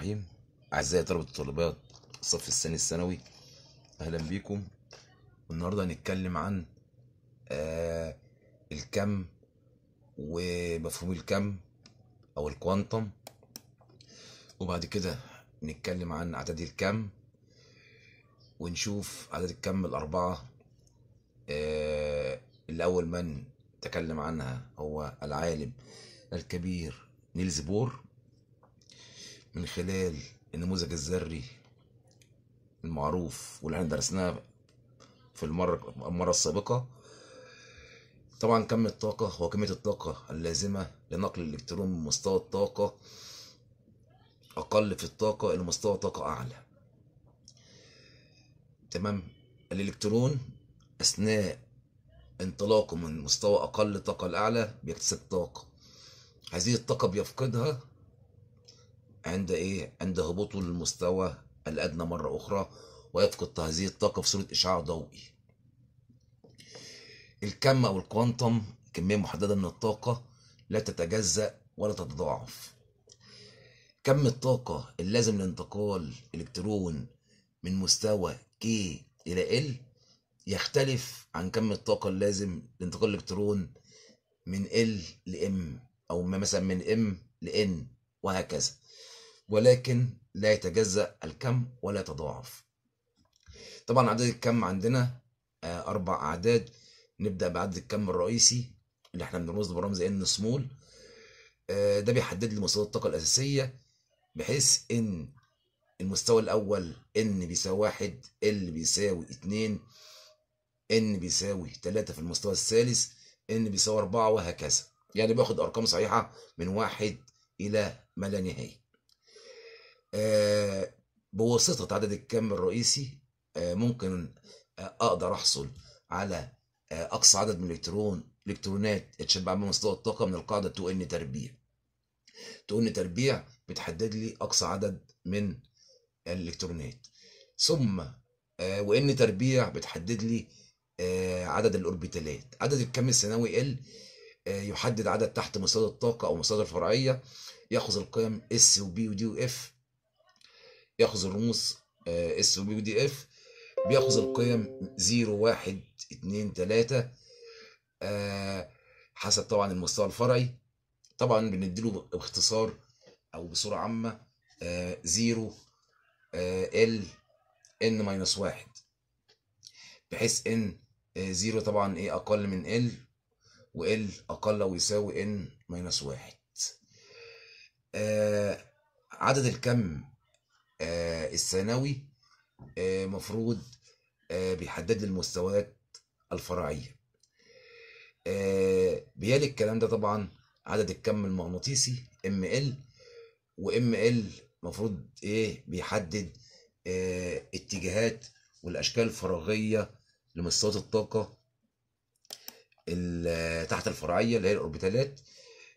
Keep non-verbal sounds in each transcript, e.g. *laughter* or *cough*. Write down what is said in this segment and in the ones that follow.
الرحيم أعزائي طلبة الطلبات الصف الثاني الثانوي أهلا بيكم النهاردة هنتكلم عن آه الكم ومفهوم الكم أو الكوانتم وبعد كده نتكلم عن عدد الكم ونشوف عدد الكم الأربعة آه اللي أول من تكلم عنها هو العالم الكبير نيلز بور من خلال النموذج الذري المعروف واللي احنا درسناه في المرة المرة السابقة طبعا كم الطاقة هو كمية الطاقة اللازمة لنقل الإلكترون من مستوى الطاقة أقل في الطاقة إلى مستوى طاقة أعلى تمام الإلكترون أثناء انطلاقه من مستوى أقل طاقة لأعلى بيكتسب طاقة هذه الطاقة بيفقدها عند ايه عند هبوطه للمستوى الادنى مره اخرى ويفقد هذه الطاقه في صوره اشعاع ضوئي الكم او الكوانتم كميه محدده من الطاقه لا تتجزا ولا تتضاعف كم الطاقة اللازم لانتقال إلكترون من مستوى K إلى L يختلف عن كم الطاقة اللازم لانتقال الكترون من L ل M أو مثلا من M ل N وهكذا ولكن لا يتجزأ الكم ولا يتضاعف طبعا عدد الكم عندنا آه، أربع أعداد نبدأ بعدد الكم الرئيسي اللي احنا بنرمز له برمز ان آه، سمول ده بيحدد لي مصادر الطاقة الأساسية بحيث ان المستوى الأول ان بيساوي واحد ال بيساوي اتنين ان بيساوي تلاتة في المستوى الثالث ان بيساوي أربعة وهكذا يعني باخد أرقام صحيحة من واحد إلى ما لا نهاية آه، بواسطة عدد الكم الرئيسي آه، ممكن آه، أقدر أحصل على أقصى عدد من الإلكترون إلكترونات اتشبع بهم مستوى الطاقة من القاعدة 2 n تربيع 2 n تربيع بتحدد لي أقصى عدد من الإلكترونات ثم وإن تربيع بتحدد لي عدد الأوربيتالات عدد الكم الثانوي ال يحدد عدد تحت مصادر الطاقة أو مصادر فرعية يأخذ القيم S و B و D و F ياخذ الرموز اس بي دي اف بياخذ القيم 0 1 2 3 حسب طبعا المستوى الفرعي طبعا بنديله باختصار او بصوره عامه 0 ال ان ماينس 1 بحيث ان آه، 0 طبعا ايه اقل من ال وال اقل او يساوي ان ماينس 1 آه، عدد الكم آه، الثانوي آه، مفروض آه، بيحدد المستويات الفرعية بيالي الكلام ده طبعا عدد الكم المغناطيسي ام ال وام ال مفروض ايه بيحدد اه اتجاهات والاشكال الفراغيه لمستويات الطاقه تحت الفرعيه اللي هي الاوربيتالات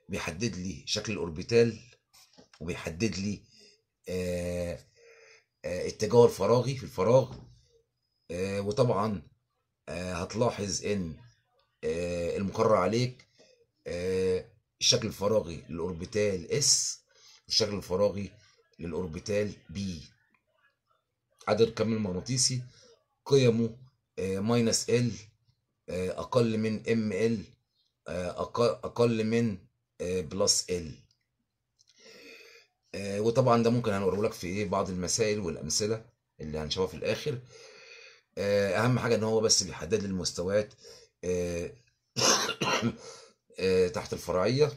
بيحدد لي شكل الاوربيتال وبيحدد لي اه آه، اتجاه الفراغي في الفراغ آه، وطبعا آه، هتلاحظ ان المقرر عليك الشكل الفراغي للاوربيتال اس والشكل الفراغي للاوربيتال بي عدد الكم المغناطيسي قيمه ماينس ال اقل من ام ال اقل من بلس ال آه، وطبعا ده ممكن هنقوله لك في ايه بعض المسائل والامثله اللي هنشوفها في الاخر آه، اهم حاجه ان هو بس بيحدد المستويات آه، *coughs* تحت الفرعيه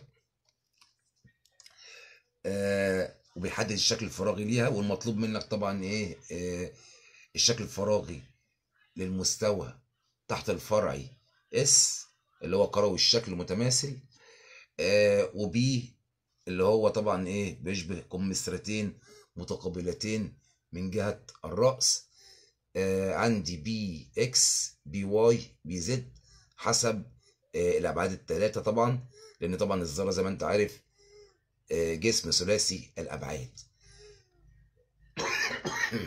وبيحدد الشكل الفراغي ليها والمطلوب منك طبعا ايه الشكل الفراغي للمستوى تحت الفرعي اس اللي هو كروي الشكل متماثل وبي اللي هو طبعا ايه بيشبه كمثرتين متقابلتين من جهة الرأس آه عندي بي اكس بي واي بي زد حسب آه الابعاد الثلاثة طبعا لان طبعا الذرة زي ما انت عارف آه جسم ثلاثي الابعاد *coughs*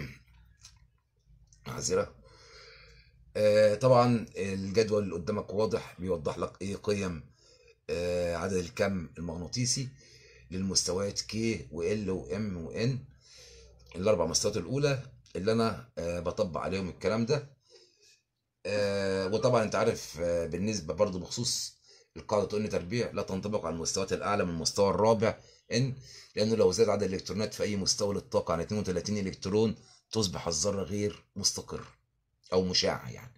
معذرة آه طبعا الجدول اللي قدامك واضح بيوضح لك ايه قيم آه عدد الكم المغناطيسي للمستويات K وL وM وان الأربع مستويات الأولى اللي أنا آه، بطبق عليهم الكلام ده آه، وطبعا أنت عارف آه، بالنسبة برضو بخصوص القاعدة تقول تربيع لا تنطبق على المستويات الأعلى من المستوى الرابع N لأنه لو زاد عدد الإلكترونات في أي مستوى للطاقة عن 32 إلكترون تصبح الذرة غير مستقرة أو مشاعة يعني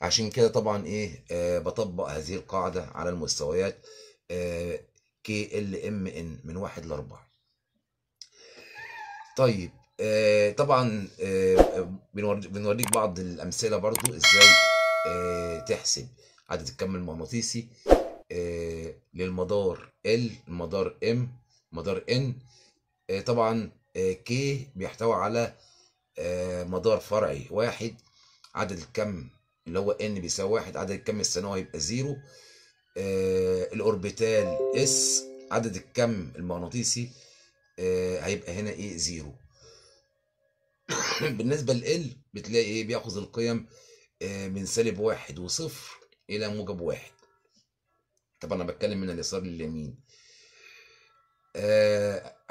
عشان كده طبعا ايه بطبق هذه القاعده على المستويات كي ال ام ان من واحد لاربعه طيب آه طبعا آه بنوريك بعض الامثله برضو ازاي آه تحسب عدد الكم المغناطيسي آه للمدار ال المدار ام مدار ان آه طبعا آه كي بيحتوي على آه مدار فرعي واحد عدد الكم اللي هو ان بيساوي واحد عدد الكم الثانوي هيبقى زيرو آه، الاوربيتال اس عدد الكم المغناطيسي آه، هيبقى هنا ايه زيرو *coughs* بالنسبة لال بتلاقي ايه بياخذ القيم آه، من سالب واحد وصفر الى موجب واحد طب انا بتكلم من اليسار لليمين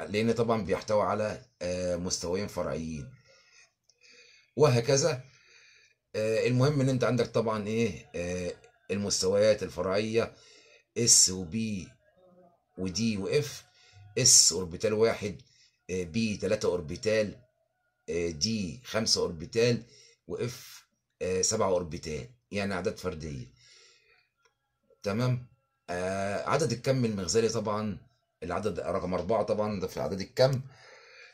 لان طبعا بيحتوي على مستويين فرعيين وهكذا المهم ان انت عندك طبعا ايه المستويات الفرعية اس وبي ودي واف اس اوربيتال واحد بي ثلاثه اوربيتال دي خمسة اوربيتال واف آه، سبعة اوربيتال يعني اعداد فردية تمام آه عدد الكم المغزلي طبعا العدد رقم أربعة طبعا ده في عدد الكم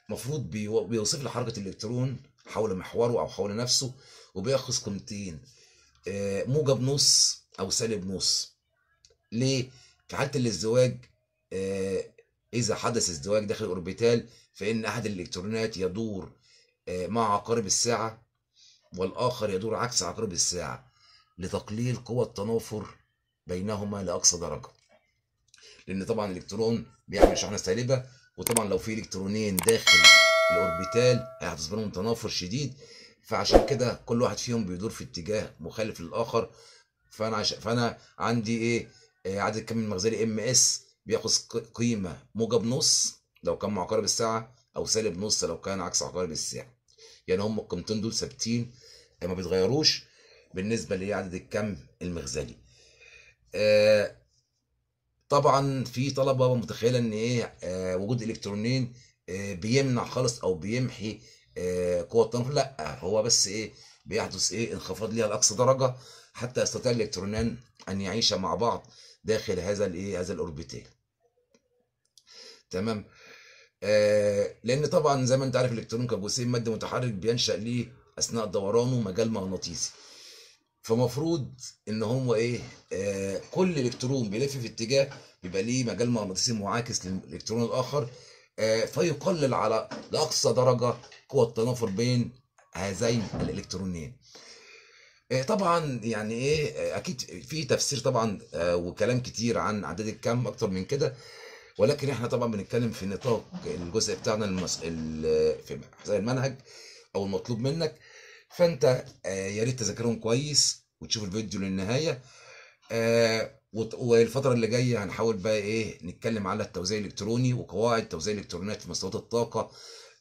المفروض بيوصف لي حركة الإلكترون حول محوره أو حول نفسه وبيأخذ قيمتين آه موجب نص او سالب نص ليه في حاله الازدواج آه، اذا حدث ازدواج داخل الاوربيتال فان احد الالكترونات يدور آه، مع عقارب الساعه والاخر يدور عكس عقارب الساعه لتقليل قوى التنافر بينهما لاقصى درجه لان طبعا الالكترون بيعمل شحنه سالبه وطبعا لو في الكترونين داخل الاوربيتال هيحدث بينهم تنافر شديد فعشان كده كل واحد فيهم بيدور في اتجاه مخالف للاخر فانا عش... فانا عندي ايه آه، عدد الكم المخزني ام اس بياخد قيمه موجب نص لو كان مع عقارب الساعه او سالب نص لو كان عكس عقارب الساعه يعني هم القيمتين دول ثابتين آه، ما بيتغيروش بالنسبه لعدد الكم المخزني آه طبعا في طلبه متخيله ان ايه آه وجود الكترونين آه بيمنع خالص او بيمحي آه، قوه التنقل لا هو بس ايه بيحدث ايه انخفاض ليها لاقصى درجه حتى يستطيع الالكترونان ان يعيش مع بعض داخل هذا الايه هذا الاوربيتال تمام آه لان طبعا زي ما انت عارف الالكترون كجسيم مادي متحرك بينشا ليه اثناء دورانه مجال مغناطيسي فمفروض ان هو ايه آه كل الكترون بيلف في اتجاه بيبقى ليه مجال مغناطيسي معاكس للالكترون الاخر آه فيقلل على لاقصى درجه قوه التنافر بين هذين الالكترونين آه، طبعا يعني ايه آه، اكيد في تفسير طبعا آه، وكلام كتير عن اعداد الكم اكتر من كده ولكن احنا طبعا بنتكلم في نطاق الجزء بتاعنا المس... في المنهج او المطلوب منك فانت يا ريت تذاكرهم كويس وتشوف الفيديو للنهايه والفتره اللي جايه هنحاول بقى ايه نتكلم على التوزيع الالكتروني وقواعد توزيع الالكترونات في مستويات الطاقه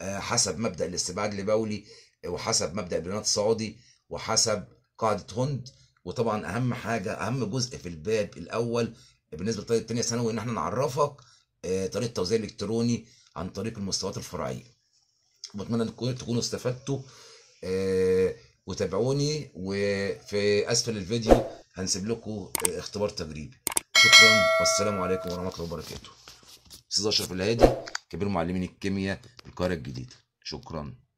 حسب مبدا الاستبعاد البولي وحسب مبدا البيانات الصعودي وحسب قاعده هند وطبعا اهم حاجه اهم جزء في الباب الاول بالنسبه للطريقه الثانيه ثانوي ان احنا نعرفك آه، طريقه التوزيع الالكتروني عن طريق المستويات الفرعيه بتمنى ان تكونوا استفدتوا آه، وتابعوني وفي اسفل الفيديو هنسيب لكم آه، اختبار تجريبي شكرا والسلام عليكم ورحمه الله وبركاته استاذ اشرف الهادي كبير معلمين الكيمياء القاهره الجديده شكرا